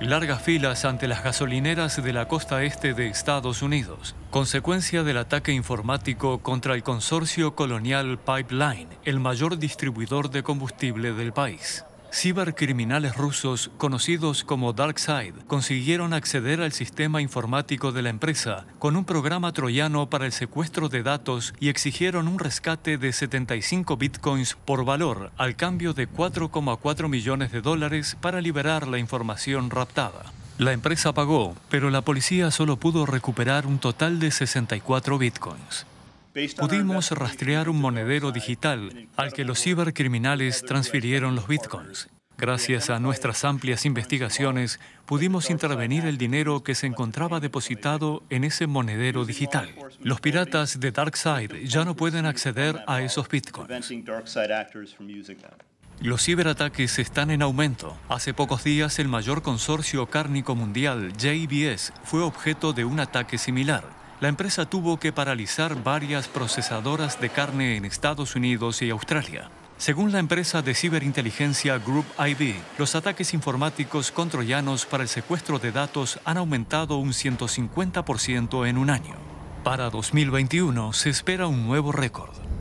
largas filas ante las gasolineras de la costa este de Estados Unidos, consecuencia del ataque informático contra el consorcio colonial Pipeline, el mayor distribuidor de combustible del país. Cibercriminales rusos, conocidos como DarkSide, consiguieron acceder al sistema informático de la empresa con un programa troyano para el secuestro de datos y exigieron un rescate de 75 bitcoins por valor, al cambio de 4,4 millones de dólares para liberar la información raptada. La empresa pagó, pero la policía solo pudo recuperar un total de 64 bitcoins pudimos rastrear un monedero digital al que los cibercriminales transfirieron los bitcoins. Gracias a nuestras amplias investigaciones, pudimos intervenir el dinero que se encontraba depositado en ese monedero digital. Los piratas de DarkSide ya no pueden acceder a esos bitcoins. Los ciberataques están en aumento. Hace pocos días el mayor consorcio cárnico mundial, JBS, fue objeto de un ataque similar la empresa tuvo que paralizar varias procesadoras de carne en Estados Unidos y Australia. Según la empresa de ciberinteligencia Group ID los ataques informáticos con troyanos para el secuestro de datos han aumentado un 150% en un año. Para 2021 se espera un nuevo récord.